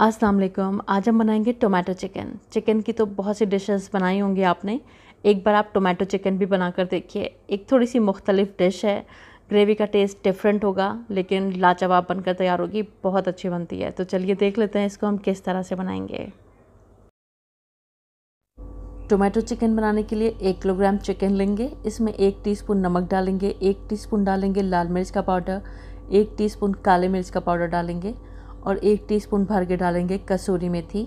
अस्सलाम वालेकुम आज हम बनाएंगे टोमेटो चिकन चिकन की तो बहुत सी डिशेस बनाई होंगी आपने एक बार आप टोमेटो चिकन भी बना कर देखिए एक थोड़ी सी मुख्तलिफ डिश है ग्रेवी का टेस्ट डिफरेंट होगा लेकिन लाजवाब बनकर तैयार होगी बहुत अच्छी बनती है तो चलिए देख लेते हैं इसको हम किस तरह से बनाएंगे टोमेटो चिकन बनाने के लिए एक किलोग्राम चिकन लेंगे इसमें एक टीस्पून नमक डालेंगे एक टीस्पून डालेंगे लाल मिर्च का पाउडर एक टीस्पून काले मिर्च का पाउडर डालेंगे और एक टीस्पून भर के डालेंगे कसूरी मेथी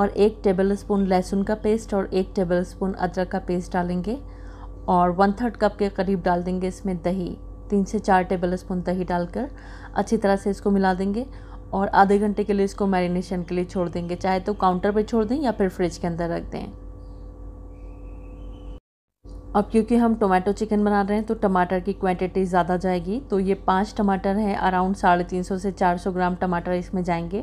और एक टेबल स्पून लहसुन का पेस्ट और एक टेबल स्पून अदरक का पेस्ट डालेंगे और वन थर्ड कप के करीब डाल देंगे इसमें दही तीन से चार टेबल स्पून दही डालकर अच्छी तरह से इसको मिला देंगे और आधे घंटे के लिए इसको मैरिनेशन के लिए छोड़ देंगे चाहे तो काउंटर पर छोड़ दें या फिर फ्रिज के अंदर रख दें अब क्योंकि हम टोमेटो चिकन बना रहे हैं तो टमाटर की क्वांटिटी ज़्यादा जाएगी तो ये पाँच टमाटर हैं अराउंड साढ़े तीन सौ से चार सौ ग्राम टमाटर इसमें जाएंगे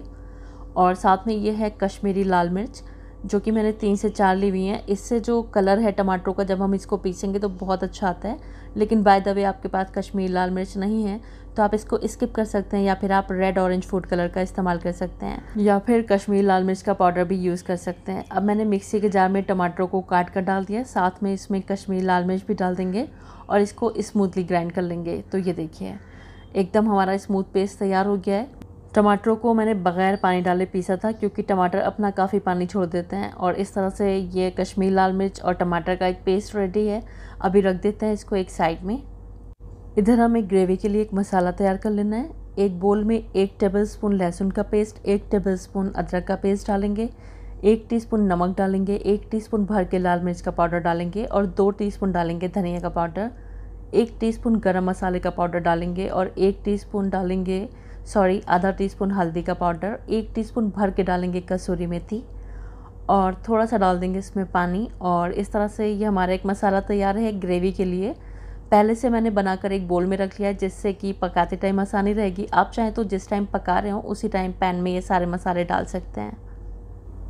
और साथ में ये है कश्मीरी लाल मिर्च जो कि मैंने तीन से चार ली हुई हैं इससे जो कलर है टमाटरों का जब हम इसको पीसेंगे तो बहुत अच्छा आता है लेकिन बाय द वे आपके पास कश्मीर लाल मिर्च नहीं है तो आप इसको स्किप कर सकते हैं या फिर आप रेड ऑरेंज फूड कलर का इस्तेमाल कर सकते हैं या फिर कश्मीर लाल मिर्च का पाउडर भी यूज़ कर सकते हैं अब मैंने मिक्सी के जार में टमाटरों को काट कर डाल दिया साथ में इसमें कश्मीर लाल मिर्च भी डाल देंगे और इसको स्मूथली ग्राइंड कर लेंगे तो ये देखिए एकदम हमारा स्मूथ पेस्ट तैयार हो गया है टमाटरों को मैंने बग़ैर पानी डाले पीसा था क्योंकि टमाटर अपना काफ़ी पानी छोड़ देते हैं और इस तरह से ये कश्मीरी लाल मिर्च और टमाटर का एक पेस्ट रेडी है अभी रख देते हैं इसको एक साइड में इधर हमें ग्रेवी के लिए एक मसाला तैयार कर लेना है एक बोल में एक टेबल स्पून लहसुन का पेस्ट एक टेबल स्पून अदरक का पेस्ट डालेंगे एक टीस्पून नमक डालेंगे एक टीस्पून भर के लाल मिर्च का पाउडर डालेंगे और दो टीस्पून डालेंगे धनिया का पाउडर एक टीस्पून गरम मसाले का पाउडर डालेंगे और एक टीस्पून डालेंगे सॉरी आधा टीस्पून हल्दी का पाउडर एक टीस्पून भर के डालेंगे कसूरी मेथी और थोड़ा सा डाल देंगे इसमें पानी और इस तरह से ये हमारा एक मसाला तैयार है ग्रेवी के लिए पहले से मैंने बनाकर एक बोल में रख लिया है जिससे कि पकाते टाइम आसानी रहेगी आप चाहें तो जिस टाइम पका रहे हो उसी टाइम पैन में ये सारे मसाले डाल सकते हैं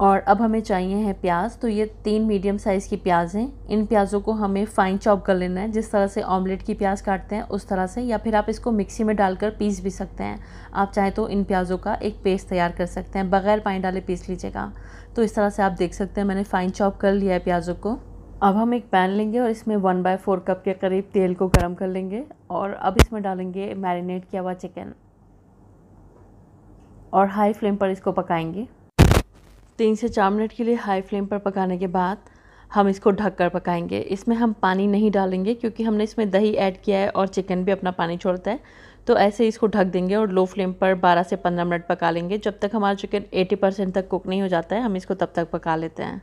और अब हमें चाहिए हैं प्याज तो ये तीन मीडियम साइज़ की प्याज हैं इन प्याज़ों को हमें फ़ाइन चॉप कर लेना है जिस तरह से ऑमलेट की प्याज काटते हैं उस तरह से या फिर आप इसको मिक्सी में डालकर पीस भी सकते हैं आप चाहें तो इन प्याज़ों का एक पेस्ट तैयार कर सकते हैं बग़ैर पानी डाले पीस लीजिएगा तो इस तरह से आप देख सकते हैं मैंने फ़ाइन चॉप कर लिया है प्याज़ों को अब हम एक पैन लेंगे और इसमें वन बाय फोर कप के करीब तेल को गर्म कर लेंगे और अब इसमें डालेंगे मैरिनेट किया हुआ चिकन और हाई फ्लेम पर इसको पकाएंगे तीन से चार मिनट के लिए हाई फ्लेम पर पकाने के बाद हम इसको ढक कर पकाएंगे इसमें हम पानी नहीं डालेंगे क्योंकि हमने इसमें दही ऐड किया है और चिकन भी अपना पानी छोड़ता है तो ऐसे इसको ढक देंगे और लो फ्लेम पर 12 से 15 मिनट पका लेंगे जब तक हमारा चिकन 80 परसेंट तक कुक नहीं हो जाता है हम इसको तब तक पका लेते हैं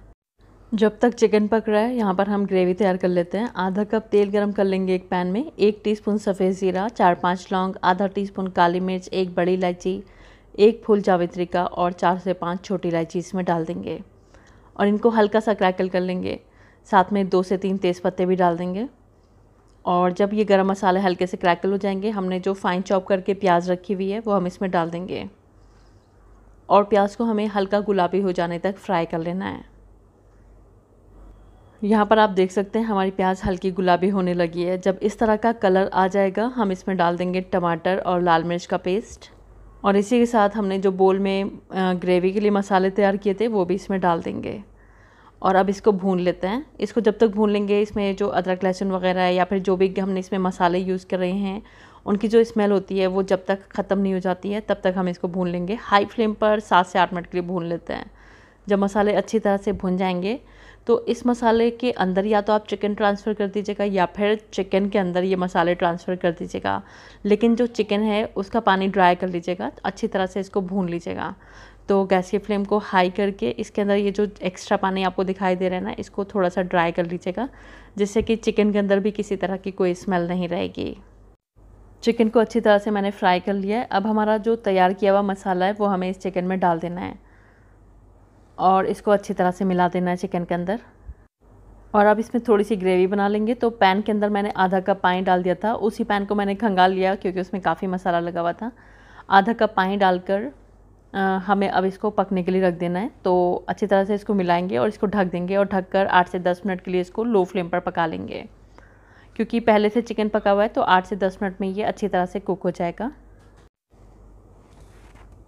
जब तक चिकन पक रहा है यहाँ पर हम ग्रेवी तैयार कर लेते हैं आधा कप तेल गरम कर लेंगे एक पैन में एक टीस्पून सफ़ेद ज़ीरा चार पाँच लौंग आधा टीस्पून काली मिर्च एक बड़ी इलायची एक फूल जावित्री का और चार से पाँच छोटी इलायची इसमें डाल देंगे और इनको हल्का सा क्रैकल कर लेंगे साथ में दो से तीन तेज़ पत्ते भी डाल देंगे और जब ये गरम मसाले हल्के से क्रैकल हो जाएंगे हमने जो फाइन चॉप करके प्याज रखी हुई है वो हम इसमें डाल देंगे और प्याज को हमें हल्का गुलाबी हो जाने तक फ्राई कर लेना है यहाँ पर आप देख सकते हैं हमारी प्याज हल्की गुलाबी होने लगी है जब इस तरह का कलर आ जाएगा हम इसमें डाल देंगे टमाटर और लाल मिर्च का पेस्ट और इसी के साथ हमने जो बोल में ग्रेवी के लिए मसाले तैयार किए थे वो भी इसमें डाल देंगे और अब इसको भून लेते हैं इसको जब तक भून लेंगे इसमें जो अदरक लहसुन वगैरह है या फिर जो भी हमने इसमें मसाले यूज़ कर रहे हैं उनकी जो स्मेल होती है वो जब तक ख़त्म नहीं हो जाती है तब तक हम इसको भून लेंगे हाई फ्लेम पर सात से आठ मिनट के लिए भून लेते हैं जब मसाले अच्छी तरह से भून जाएंगे तो इस मसाले के अंदर या तो आप चिकन ट्रांसफ़र कर दीजिएगा या फिर चिकन के अंदर ये मसाले ट्रांसफ़र कर दीजिएगा लेकिन जो चिकन है उसका पानी ड्राई कर लीजिएगा अच्छी तरह से इसको भून लीजिएगा तो गैस की फ्लेम को हाई करके इसके अंदर ये जो एक्स्ट्रा पानी आपको दिखाई दे रहा है ना इसको थोड़ा सा ड्राई कर लीजिएगा जिससे कि चिकन के अंदर भी किसी तरह की कोई स्मेल नहीं रहेगी चिकन को अच्छी तरह से मैंने फ्राई कर लिया है अब हमारा जो तैयार किया हुआ मसाला है वो हमें इस चिकन में डाल देना है और इसको अच्छी तरह से मिला देना है चिकन के अंदर और अब इसमें थोड़ी सी ग्रेवी बना लेंगे तो पैन के अंदर मैंने आधा कप पानी डाल दिया था उसी पैन को मैंने खंगाल लिया क्योंकि उसमें काफ़ी मसाला लगा हुआ था आधा कप पानी डालकर हमें अब इसको पकने के लिए रख देना है तो अच्छी तरह से इसको मिलाएंगे और इसको ढक देंगे और ढक कर आठ से दस मिनट के लिए इसको लो फ्लेम पर पका लेंगे क्योंकि पहले से चिकन पका हुआ है तो आठ से दस मिनट में ये अच्छी तरह से कुक हो जाएगा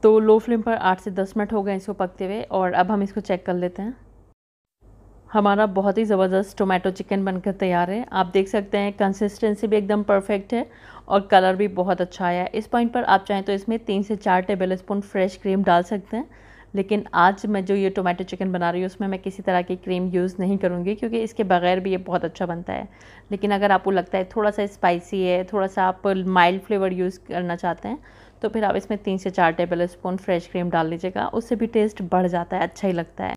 तो लो फ्लेम पर आठ से दस मिनट हो गए इसको पकते हुए और अब हम इसको चेक कर लेते हैं हमारा बहुत ही ज़बरदस्त टोमेटो चिकन बनकर तैयार है आप देख सकते हैं कंसिस्टेंसी भी एकदम परफेक्ट है और कलर भी बहुत अच्छा आया है इस पॉइंट पर आप चाहें तो इसमें तीन से चार टेबल स्पून फ्रेश क्रीम डाल सकते हैं लेकिन आज मैं जो ये टोमेटो चिकन बना रही हूँ उसमें मैं किसी तरह की क्रीम यूज़ नहीं करूँगी क्योंकि इसके बगैर भी ये बहुत अच्छा बनता है लेकिन अगर आपको लगता है थोड़ा सा स्पाइसी है थोड़ा सा आप माइल्ड फ्लेवर यूज़ करना चाहते हैं तो फिर आप इसमें तीन से चार टेबल स्पून फ्रेश क्रीम डाल लीजिएगा उससे भी टेस्ट बढ़ जाता है अच्छा ही लगता है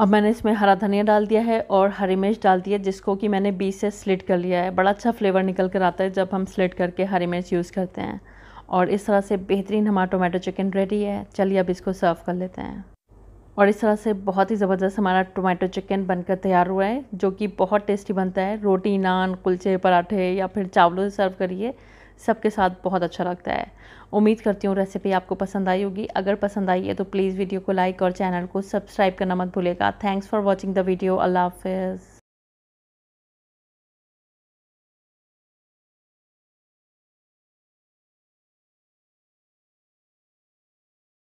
अब मैंने इसमें हरा धनिया डाल दिया है और हरी मिर्च डाल दी है जिसको कि मैंने बीच से स्लिट कर लिया है बड़ा अच्छा फ्लेवर निकल कर आता है जब हम स्लिट करके हरी मिर्च यूज़ करते हैं और इस तरह से बेहतरीन हमारा टोमेटो चिकन रेडी है चलिए अब इसको सर्व कर लेते हैं और इस तरह से बहुत ही ज़बरदस्त हमारा टोमेटो चिकन बनकर तैयार हुआ है जो कि बहुत टेस्टी बनता है रोटी नान कुलचे पराठे या फिर चावलों से सर्व करिए सबके साथ बहुत अच्छा लगता है उम्मीद करती हूँ रेसिपी आपको पसंद आई होगी अगर पसंद आई है तो प्लीज़ वीडियो को लाइक और चैनल को सब्सक्राइब करना मत भूलेगा thanks for watching the video अल्लाह हाफिज़